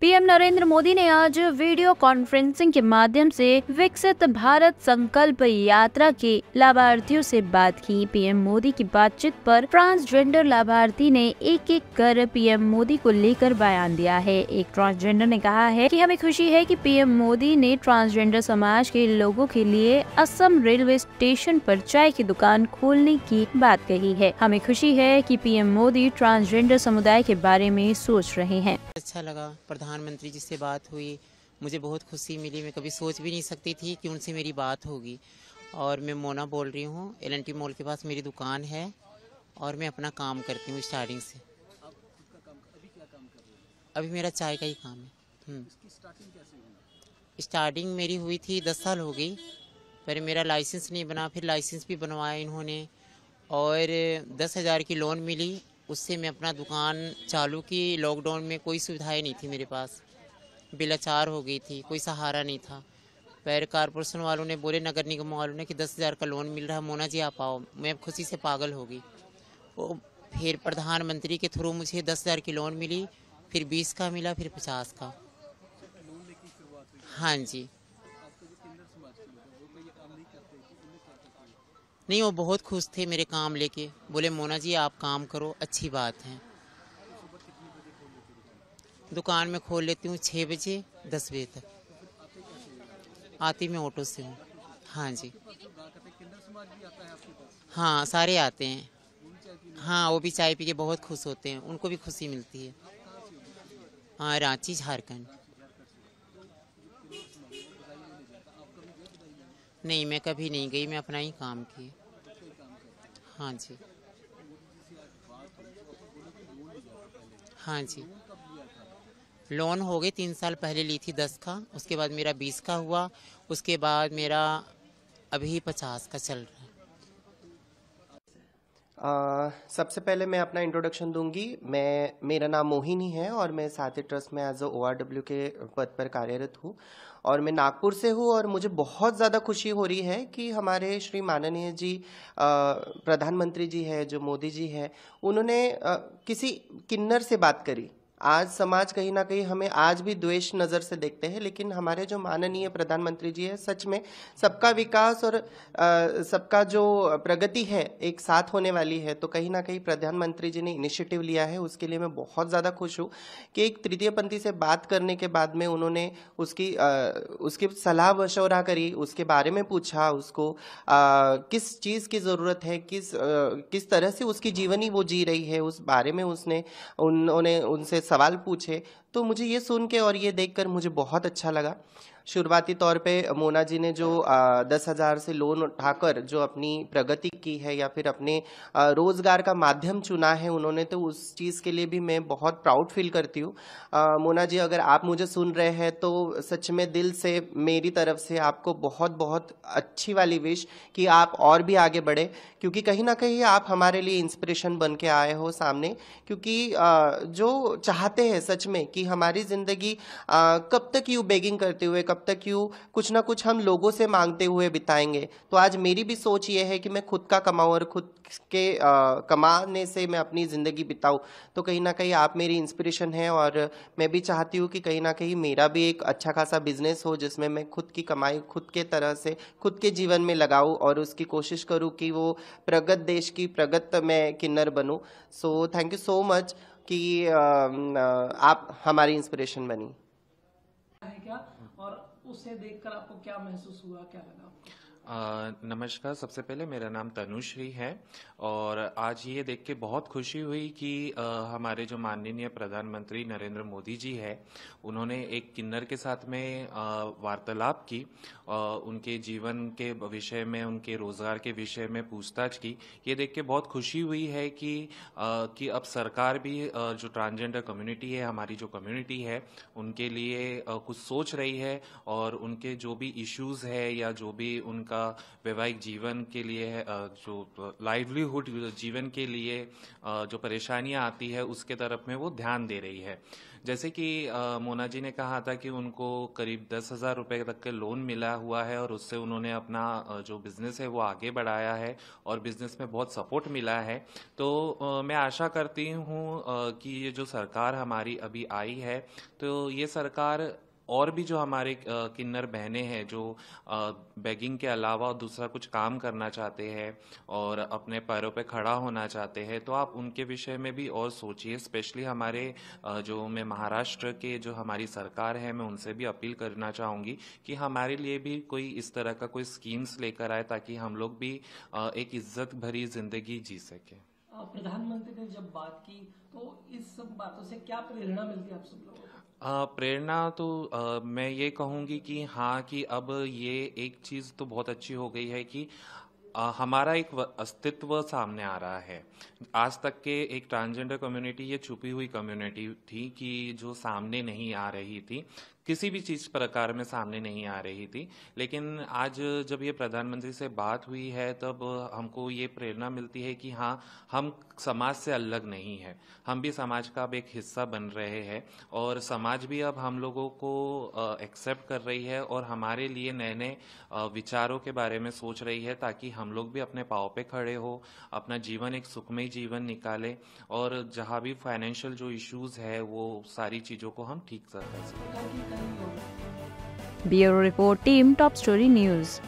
PM Narendra Modi ने आज video conferencing के माध्यम से विकसित भारत संकल्प यात्रा के लाभार्थियों से बात की पीएम मोदी की बातचीत पर ट्रांसजेंडर लाभार्थी ने एक एक कर पीएम मोदी को लेकर बयान दिया है एक ट्रांसजेंडर ने कहा है कि हमें खुशी है कि पीएम मोदी ने ट्रांसजेंडर समाज के लोगों के लिए असम रेलवे स्टेशन आरोप चाय की दुकान खोलने की बात कही है हमें खुशी है की पीएम मोदी ट्रांसजेंडर समुदाय के बारे में सोच रहे हैं अच्छा लगा प्रधानमंत्री जी से बात हुई मुझे बहुत खुशी मिली मैं कभी सोच भी नहीं सकती थी कि उनसे मेरी बात होगी और मैं मोना बोल रही हूँ एल मॉल के पास मेरी दुकान है और मैं अपना काम करती हूँ स्टार्टिंग से अभी मेरा चाय का ही काम है स्टार्टिंग हम्म। मेरी हुई थी दस साल हो गई पर मेरा लाइसेंस नहीं बना फिर लाइसेंस भी बनवाया इन्होंने और दस हज़ार की लोन मिली उससे मैं अपना दुकान चालू की लॉकडाउन में कोई सुविधाएं नहीं थी मेरे पास बिलाचार हो गई थी कोई सहारा नहीं था पैर कारपोरेशन वालों ने बोले नगर निगम वालों ने कि दस हज़ार का लोन मिल रहा मोना जी आप आओ मैं खुशी से पागल हो गई वो फिर प्रधानमंत्री के थ्रू मुझे दस हज़ार की लोन मिली फिर बीस का मिला फिर पचास का हाँ जी नहीं वो बहुत खुश थे मेरे काम लेके बोले मोना जी आप काम करो अच्छी बात है दुकान में खोल लेती हूँ छः बजे दस बजे तक आती मैं ऑटो से हूँ हाँ जी हाँ सारे आते हैं हाँ वो भी चाय पी के बहुत खुश होते हैं उनको भी खुशी मिलती है हाँ रांची झारखंड नहीं मैं कभी नहीं गई मैं अपना ही काम की हाँ जी हाँ जी लोन हो गई तीन साल पहले ली थी दस का उसके बाद मेरा बीस का हुआ उसके बाद मेरा अभी पचास का चल रहा सबसे पहले मैं अपना इंट्रोडक्शन दूंगी मैं मेरा नाम मोहिनी है और मैं साथी ट्रस्ट में एज अ ओ के पद पर कार्यरत हूँ और मैं नागपुर से हूँ और मुझे बहुत ज़्यादा खुशी हो रही है कि हमारे श्री माननीय जी प्रधानमंत्री जी है जो मोदी जी है उन्होंने किसी किन्नर से बात करी आज समाज कहीं ना कहीं हमें आज भी द्वेष नज़र से देखते हैं लेकिन हमारे जो माननीय प्रधानमंत्री जी है सच में सबका विकास और सबका जो प्रगति है एक साथ होने वाली है तो कहीं ना कहीं प्रधानमंत्री जी ने इनिशिएटिव लिया है उसके लिए मैं बहुत ज़्यादा खुश हूँ कि एक पंथी से बात करने के बाद में उन्होंने उसकी आ, उसकी सलाह मशौरा करी उसके बारे में पूछा उसको आ, किस चीज़ की ज़रूरत है किस आ, किस तरह से उसकी जीवनी वो जी रही है उस बारे में उसने उन्होंने उनसे સવાલ પૂછે तो मुझे ये सुन के और ये देखकर मुझे बहुत अच्छा लगा शुरुआती तौर पे मोना जी ने जो आ, दस हज़ार से लोन उठाकर जो अपनी प्रगति की है या फिर अपने रोज़गार का माध्यम चुना है उन्होंने तो उस चीज़ के लिए भी मैं बहुत प्राउड फील करती हूँ मोना जी अगर आप मुझे सुन रहे हैं तो सच में दिल से मेरी तरफ से आपको बहुत बहुत अच्छी वाली विश कि आप और भी आगे बढ़े क्योंकि कहीं ना कहीं आप हमारे लिए इंस्पिरेशन बन के आए हो सामने क्योंकि आ, जो चाहते हैं सच में कि कि हमारी ज़िंदगी कब तक यूँ बेगिंग करते हुए कब तक यूँ कुछ ना कुछ हम लोगों से मांगते हुए बिताएंगे तो आज मेरी भी सोच ये है कि मैं खुद का कमाऊँ और खुद के आ, कमाने से मैं अपनी ज़िंदगी बिताऊँ तो कहीं ना कहीं आप मेरी इंस्पिरेशन है और मैं भी चाहती हूँ कि कहीं ना कहीं मेरा भी एक अच्छा खासा बिजनेस हो जिसमें मैं खुद की कमाई खुद के तरह से खुद के जीवन में लगाऊँ और उसकी कोशिश करूँ कि वो प्रगत देश की प्रगत मैं किन्नर बनूँ so thank you so much कि आप हमारी इंस्पिरेशन बनी क्या और उसे देखकर आपको क्या महसूस हुआ क्या लगा नमस्कार सबसे पहले मेरा नाम तनुश्री है और आज ये देख के बहुत खुशी हुई कि हमारे जो माननीय प्रधानमंत्री नरेंद्र मोदी जी है उन्होंने एक किन्नर के साथ में वार्तालाप की उनके जीवन के विषय में उनके रोजगार के विषय में पूछताछ की ये देख के बहुत खुशी हुई है कि कि अब सरकार भी जो ट्रांसजेंडर कम्युनिटी है हमारी जो कम्युनिटी है उनके लिए कुछ सोच रही है और उनके जो भी इश्यूज है या जो भी उनका वैवाहिक जीवन के लिए जो लाइवलीहुड जीवन के लिए जो परेशानियां आती है उसके तरफ में वो ध्यान दे रही है जैसे कि मोना जी ने कहा था कि उनको करीब दस हज़ार रुपये तक के लोन मिला हुआ है और उससे उन्होंने अपना जो बिज़नेस है वो आगे बढ़ाया है और बिज़नेस में बहुत सपोर्ट मिला है तो मैं आशा करती हूँ कि ये जो सरकार हमारी अभी आई है तो ये सरकार और भी जो हमारे किन्नर बहनें हैं जो बेगिंग के अलावा दूसरा कुछ काम करना चाहते हैं और अपने पैरों पे खड़ा होना चाहते हैं तो आप उनके विषय में भी और सोचिए स्पेशली हमारे जो मैं महाराष्ट्र के जो हमारी सरकार है मैं उनसे भी अपील करना चाहूँगी कि हमारे लिए भी कोई इस तरह का कोई स्कीम्स लेकर आए ताकि हम लोग भी एक इज्जत भरी ज़िंदगी जी सकें प्रधानमंत्री ने जब बात की तो इस सब बातों से क्या प्रेरणा मिलती है आप सब लोगों प्रेरणा तो आ, मैं ये कहूँगी कि हाँ कि अब ये एक चीज़ तो बहुत अच्छी हो गई है कि आ, हमारा एक अस्तित्व सामने आ रहा है आज तक के एक ट्रांसजेंडर कम्युनिटी ये छुपी हुई कम्युनिटी थी कि जो सामने नहीं आ रही थी किसी भी चीज प्रकार में सामने नहीं आ रही थी लेकिन आज जब ये प्रधानमंत्री से बात हुई है तब हमको ये प्रेरणा मिलती है कि हाँ हम समाज से अलग नहीं है हम भी समाज का अब एक हिस्सा बन रहे हैं और समाज भी अब हम लोगों को एक्सेप्ट कर रही है और हमारे लिए नए नए विचारों के बारे में सोच रही है ताकि हम लोग भी अपने पाँव पे खड़े हो अपना जीवन एक सुखमय जीवन निकाले और जहाँ भी फाइनेंशियल जो इश्यूज है वो सारी चीज़ों को हम ठीक कर सकें Bureau Report Team Top Story News